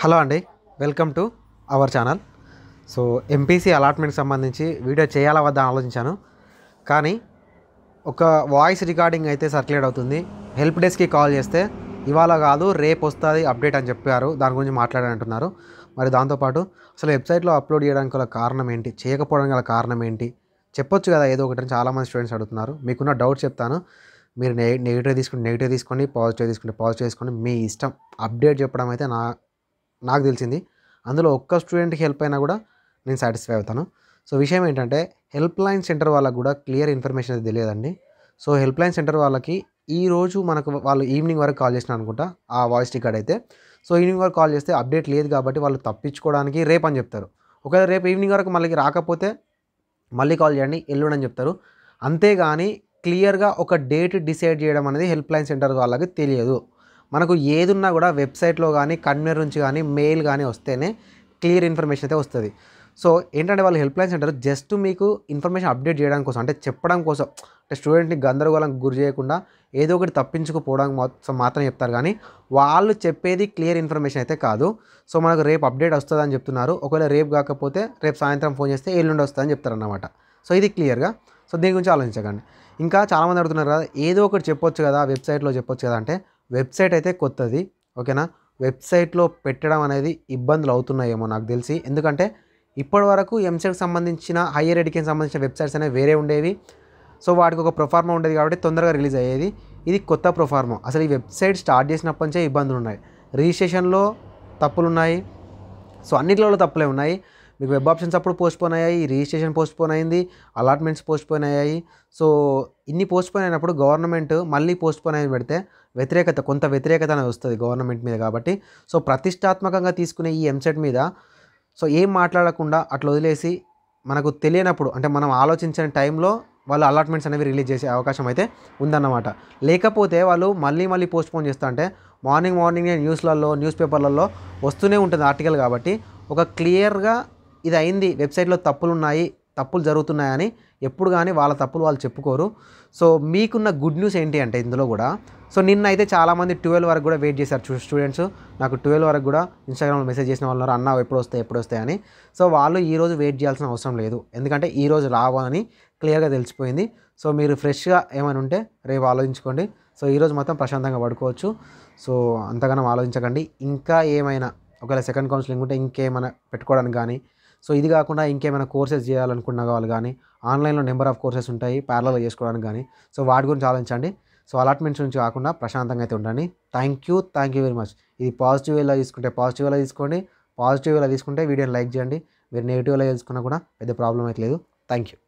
hello అండి welcome to our channel so MPC allotment సంబంధించి video చేయాలా వద్దా ఆలోచించాను కానీ ఒక వాయిస్ రికార్డింగ్ అయితే సర్క్యులేట్ అవుతుంది హెల్ప్ డెస్క్కి కాల్ చేస్తే ఇవాళ కాదు రేపు వస్తుంది అప్డేట్ అని చెప్పారు దాని గురించి మాట్లాడాలంటున్నారు మరి దాంతోపాటు అసలు వెబ్సైట్లో అప్లోడ్ చేయడానికి గల కారణం ఏంటి చేయకపోవడానికి గల కారణం ఏంటి చెప్పొచ్చు కదా ఏదో ఒకటి చాలామంది స్టూడెంట్స్ అడుగుతున్నారు మీకున్న డౌట్ చెప్తాను మీరు నెగిటివ్ తీసుకుని నెగిటివ్ తీసుకోండి పాజిటివ్ తీసుకుంటే పాజిటివ్ తీసుకోండి మీ ఇష్టం అప్డేట్ చెప్పడం అయితే నా నాకు తెలిసింది అందులో ఒక్క స్టూడెంట్కి హెల్ప్ అయినా కూడా నేను సాటిస్ఫై అవుతాను సో విషయం ఏంటంటే హెల్ప్ లైన్ సెంటర్ వాళ్ళకు కూడా క్లియర్ ఇన్ఫర్మేషన్ అది తెలియదండి సో హెల్ప్ లైన్ సెంటర్ వాళ్ళకి ఈరోజు మనకు వాళ్ళు ఈవినింగ్ వరకు కాల్ చేసిన అనుకుంటా ఆ వాయిస్ రికార్డ్ అయితే సో ఈవినింగ్ వరకు కాల్ చేస్తే అప్డేట్ లేదు కాబట్టి వాళ్ళు తప్పించుకోవడానికి రేపు అని చెప్తారు ఒకవేళ రేపు ఈవినింగ్ వరకు మళ్ళీ రాకపోతే మళ్ళీ కాల్ చేయండి ఎల్లుండి అని చెప్తారు అంతేగాని క్లియర్గా ఒక డేట్ డిసైడ్ చేయడం అనేది హెల్ప్ లైన్ సెంటర్ వాళ్ళకి తెలియదు మనకు ఏది ఉన్నా కూడా వెబ్సైట్లో కానీ కన్వీనర్ నుంచి కానీ మెయిల్ కానీ వస్తేనే క్లియర్ ఇన్ఫర్మేషన్ అయితే వస్తుంది సో ఏంటంటే వాళ్ళు హెల్ప్ లైన్ సెంటర్ జస్ట్ మీకు ఇన్ఫర్మేషన్ అప్డేట్ చేయడం కోసం అంటే చెప్పడం కోసం అంటే స్టూడెంట్ని గందరగోళం గురి చేయకుండా ఏదో ఒకటి తప్పించుకుపోవడం కోసం మాత్రం చెప్తారు కానీ వాళ్ళు చెప్పేది క్లియర్ ఇన్ఫర్మేషన్ అయితే కాదు సో మనకు రేపు అప్డేట్ వస్తుందని చెప్తున్నారు ఒకవేళ రేపు కాకపోతే రేపు సాయంత్రం ఫోన్ చేస్తే ఎల్లుండి వస్తుందని చెప్తారన్నమాట సో ఇది క్లియర్గా సో దీని గురించి ఆలోచించకండి ఇంకా చాలామంది అడుగుతున్నారు కదా ఏదో ఒకటి చెప్పొచ్చు కదా వెబ్సైట్లో చెప్పొచ్చు కదా అంటే వెబ్సైట్ అయితే కొత్తది ఓకేనా వెబ్సైట్లో పెట్టడం అనేది ఇబ్బందులు అవుతున్నాయేమో నాకు తెలిసి ఎందుకంటే ఇప్పటి వరకు ఎంసెట్కి సంబంధించిన హయ్యర్ ఎడ్యుకేషన్ సంబంధించిన వెబ్సైట్స్ అనేవి వేరే ఉండేవి సో వాటికి ఒక ప్రొఫార్మా ఉండేది కాబట్టి తొందరగా రిలీజ్ అయ్యేది ఇది కొత్త ప్రొఫార్మా అసలు ఈ వెబ్సైట్ స్టార్ట్ చేసినప్పటి నుంచే ఇబ్బందులు ఉన్నాయి రిజిస్ట్రేషన్లో తప్పులు ఉన్నాయి సో అన్నిట్లలో తప్పులే ఉన్నాయి మీకు వెబ్ ఆప్షన్స్ అప్పుడు పోస్ట్పోన్ అయ్యాయి రిజిస్ట్రేషన్ పోస్ట్పోన్ అయింది అలాట్మెంట్స్ పోస్ట్పోన్ అయ్యాయి సో ఇన్ని పోస్ట్పోన్ అయినప్పుడు గవర్నమెంట్ మళ్ళీ పోస్ట్పోన్ అయి పెడితే వ్యతిరేకత కొంత వ్యతిరేకత అనేది వస్తుంది గవర్నమెంట్ మీద కాబట్టి సో ప్రతిష్టాత్మకంగా తీసుకునే ఈ ఎంసెట్ మీద సో ఏం మాట్లాడకుండా అట్లా వదిలేసి మనకు తెలియనప్పుడు అంటే మనం ఆలోచించిన టైంలో వాళ్ళు అలాట్మెంట్స్ అనేవి రిలీజ్ చేసే అవకాశం అయితే ఉందన్నమాట లేకపోతే వాళ్ళు మళ్ళీ మళ్ళీ పోస్ట్పోన్ చేస్తా అంటే మార్నింగ్ మార్నింగ్ న్యూస్లలో న్యూస్ పేపర్లలో వస్తూనే ఉంటుంది ఆర్టికల్ కాబట్టి ఒక క్లియర్గా ఇది అయింది వెబ్సైట్లో తప్పులు ఉన్నాయి తప్పులు జరుగుతున్నాయని ఎప్పుడు కానీ వాళ్ళ తప్పులు వాళ్ళు చెప్పుకోరు సో మీకున్న గుడ్ న్యూస్ ఏంటి అంటే ఇందులో కూడా సో నిన్న అయితే చాలామంది ట్వెల్వ్ వరకు కూడా వెయిట్ చేశారు స్టూడెంట్స్ నాకు ట్వెల్వ్ వరకు కూడా ఇన్స్టాగ్రామ్లో మెసేజ్ చేసిన వాళ్ళు అన్న ఎప్పుడు వస్తాయి ఎప్పుడు వస్తాయని సో వాళ్ళు ఈరోజు వెయిట్ చేయాల్సిన అవసరం లేదు ఎందుకంటే ఈరోజు రావని క్లియర్గా తెలిసిపోయింది సో మీరు ఫ్రెష్గా ఏమైనా ఉంటే రేపు ఆలోచించుకోండి సో ఈరోజు మొత్తం ప్రశాంతంగా పడుకోవచ్చు సో అంతగానం ఆలోచించకండి ఇంకా ఏమైనా ఒకవేళ సెకండ్ కౌన్సిలింగ్ ఉంటే ఇంకేమైనా పెట్టుకోవడానికి కానీ సో ఇది కాకుండా ఇంకేమైనా కోర్సెస్ చేయాలనుకున్న వాళ్ళు కానీ ఆన్లైన్లో నెంబర్ ఆఫ్ కోర్సెస్ ఉంటాయి ప్యారలలో చేసుకోవడానికి కానీ సో వాటి గురించి ఆలోచించండి సో అలాట్మెంట్స్ నుంచి కాకుండా ప్రశాంతంగా అయితే ఉండండి thank you thank you very much ఇది పాజిటివ్ వేలా తీసుకుంటే పాజిటివ్ వేలా తీసుకోండి పాజిటివ్ వేలా తీసుకుంటే వీడియోని లైక్ చేయండి మీరు నెగిటివ్ వేలా చేసుకున్నా కూడా పెద్ద ప్రాబ్లం అయితే లేదు థ్యాంక్ యూ